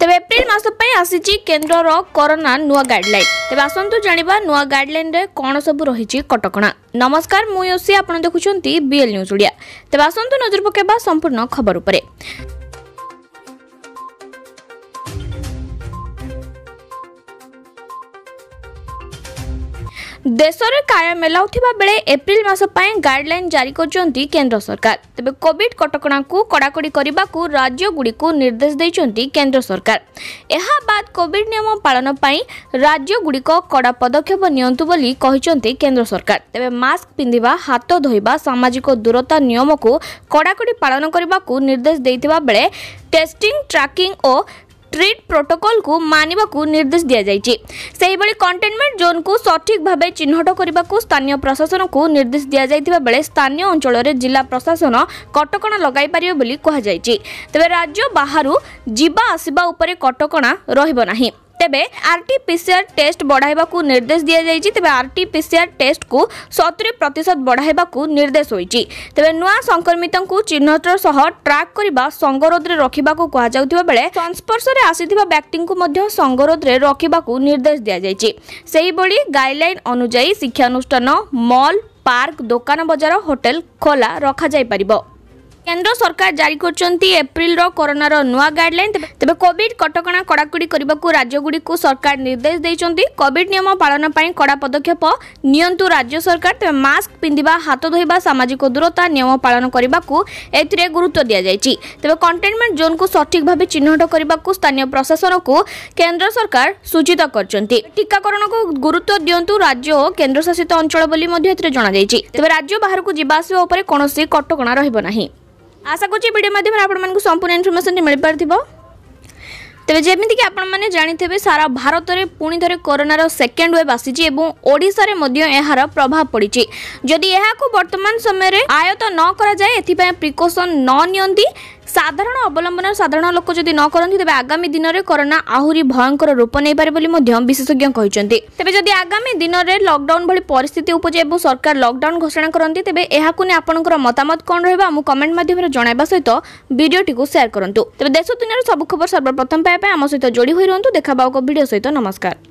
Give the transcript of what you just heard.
ତେବେ ଏପ୍ରିଲ ମାସ ପାଇଁ ଆସିଛି କେନ୍ଦ୍ରର କରୋନା ନୂଆ ଗାଇଡଲାଇନ୍ ତେବେ ଆସନ୍ତୁ ଜାଣିବା ନୂଆ ଗାଇଡଲାଇନ୍ରେ କ'ଣ ସବୁ ରହିଛି କଟକଣା ନମସ୍କାର ମୁଁ ୟୋସି ଆପଣ ଦେଖୁଛନ୍ତି ବିଏଲ୍ ନ୍ୟୁଜ୍ ଓଡ଼ିଆ ତେବେ ଆସନ୍ତୁ ନଜର ପକାଇବା ସମ୍ପୂର୍ଣ୍ଣ ଖବର ଉପରେ ଦେଶରେ କାୟା ମେଲାଉଥିବା ବେଳେ ଏପ୍ରିଲ ମାସ ପାଇଁ ଗାଇଡ୍ଲାଇନ୍ ଜାରି କରିଛନ୍ତି କେନ୍ଦ୍ର ସରକାର ତେବେ କୋଭିଡ୍ କଟକଣାକୁ କଡ଼ାକଡ଼ି କରିବାକୁ ରାଜ୍ୟଗୁଡ଼ିକୁ ନିର୍ଦ୍ଦେଶ ଦେଇଛନ୍ତି କେନ୍ଦ୍ର ସରକାର ଏହା ବାଦ କୋଭିଡ୍ ନିୟମ ପାଳନ ପାଇଁ ରାଜ୍ୟଗୁଡ଼ିକ କଡ଼ା ପଦକ୍ଷେପ ନିଅନ୍ତୁ ବୋଲି କହିଛନ୍ତି କେନ୍ଦ୍ର ସରକାର ତେବେ ମାସ୍କ ପିନ୍ଧିବା ହାତ ଧୋଇବା ସାମାଜିକ ଦୂରତା ନିୟମକୁ କଡ଼ାକଡ଼ି ପାଳନ କରିବାକୁ ନିର୍ଦ୍ଦେଶ ଦେଇଥିବା ବେଳେ ଟେଷ୍ଟିଂ ଟ୍ରାକିଂ ଓ ଷ୍ଟ୍ରିଟ୍ ପ୍ରୋଟୋକଲ୍କୁ ମାନିବାକୁ ନିର୍ଦ୍ଦେଶ ଦିଆଯାଇଛି ସେହିଭଳି କଣ୍ଟେନମେଣ୍ଟ ଜୋନ୍କୁ ସଠିକ୍ ଭାବେ ଚିହ୍ନଟ କରିବାକୁ ସ୍ଥାନୀୟ ପ୍ରଶାସନକୁ ନିର୍ଦ୍ଦେଶ ଦିଆଯାଇଥିବା ବେଳେ ସ୍ଥାନୀୟ ଅଞ୍ଚଳରେ ଜିଲ୍ଲା ପ୍ରଶାସନ କଟକଣା ଲଗାଇପାରିବେ ବୋଲି କୁହାଯାଇଛି ତେବେ ରାଜ୍ୟ ବାହାରୁ ଯିବା ଆସିବା ଉପରେ କଟକଣା ରହିବ ନାହିଁ ତେବେ ଆର୍ଟିପିସିଆର୍ ଟେଷ୍ଟ ବଢ଼ାଇବାକୁ ନିର୍ଦ୍ଦେଶ ଦିଆଯାଇଛି ତେବେ ଆର୍ଟିପିସିଆର୍ ଟେଷ୍ଟକୁ ସତୁରି ପ୍ରତିଶତ ବଢ଼ାଇବାକୁ ନିର୍ଦ୍ଦେଶ ହୋଇଛି ତେବେ ନୂଆ ସଂକ୍ରମିତଙ୍କୁ ଚିହ୍ନଟ ସହ ଟ୍ରାକ୍ କରିବା ସଙ୍ଗରୋଧରେ ରଖିବାକୁ କୁହାଯାଉଥିବା ବେଳେ ସଂସ୍ପର୍ଶରେ ଆସିଥିବା ବ୍ୟକ୍ତିଙ୍କୁ ମଧ୍ୟ ସଙ୍ଗରୋଧରେ ରଖିବାକୁ ନିର୍ଦ୍ଦେଶ ଦିଆଯାଇଛି ସେହିଭଳି ଗାଇଡ୍ଲାଇନ୍ ଅନୁଯାୟୀ ଶିକ୍ଷାନୁଷ୍ଠାନ ମଲ୍ ପାର୍କ ଦୋକାନ ବଜାର ହୋଟେଲ ଖୋଲା ରଖାଯାଇପାରିବ কেন্দ্র সরকার জারি করছেন এপ্রিলর করোনার নূয়া গাইডলাইন তবে কোভিড কটকা কড়াকড়ি করা রাজ্যগুড়ি সরকার নির্দেশ দিয়েছেন কোভিড নিয়ম পালন কড়া পদক্ষেপ নিয়ন্তু রাজ্য সরকার তবে মাস্ক পিঁধিবা হাত ধোଇବା সামাজিক দূরতা নিয়ম পালন করা এতে গুরুত্ব দিয়াযাই তবে কন্টেনমেন্ট জোন কু সঠিক ভাবে চিহ্নট করা স্থানীয় প্রশাসন কু কেন্দ্র সরকার সূচিত করছেন টিকাকরণ কু গুরুত্ব দিও রাজ্য ও কেন্দ্রশাসিত অঞ্চল বলে এতে জনাযাই তবে রাজ্য বাহারক যা আসা উপরে কৌশি কটকা রহব না আশা করছি ভিডিও মাধ্যমে আপনার সম্পূর্ণ ইনফরমেশনটি মিলিপারিব তবে যেমিতিকি আপনার জাঁথিবে সারা ভারতের পুঁ থে করোনার সেকেন্ড ওয়েভ আসিছে এবং ওড়শার এর প্রভাব পড়ছে যদি এখন বর্তমান সময়ের আয়ত ন করা যায় এথিপাই প্রিকসন ন নিয়ন্তি ସାଧାରଣ ଅବଲମ୍ବନ ସାଧାରଣ ଲୋକ ଯଦି ନ କରନ୍ତି ତେବେ ଆଗାମୀ ଦିନରେ କରୋନା ଆହୁରି ଭୟଙ୍କର ରୂପ ନେଇପାରେ ବୋଲି ମଧ୍ୟ ବିଶେଷଜ୍ଞ କହିଛନ୍ତି ତେବେ ଯଦି ଆଗାମୀ ଦିନରେ ଲକଡାଉନ ଭଳି ପରିସ୍ଥିତି ଉପୁଜେ ଏବଂ ସରକାର ଲକଡାଉନ ଘୋଷଣା କରନ୍ତି ତେବେ ଏହାକୁ ନେଇ ଆପଣଙ୍କର ମତାମତ କ'ଣ ରହିବ ଆମକୁ କମେଣ୍ଟ ମାଧ୍ୟମରେ ଜଣାଇବା ସହିତ ଭିଡ଼ିଓଟିକୁ ସେୟାର କରନ୍ତୁ ତେବେ ଦେଶ ଦୁନିଆର ସବୁ ଖବର ସର୍ବପ୍ରଥମ ପାଇବା ପାଇଁ ଆମ ସହିତ ଯୋଡ଼ି ହୋଇ ରୁହନ୍ତୁ ଦେଖାବା ଏକ ଭିଡ଼ିଓ ସହିତ ନମସ୍କାର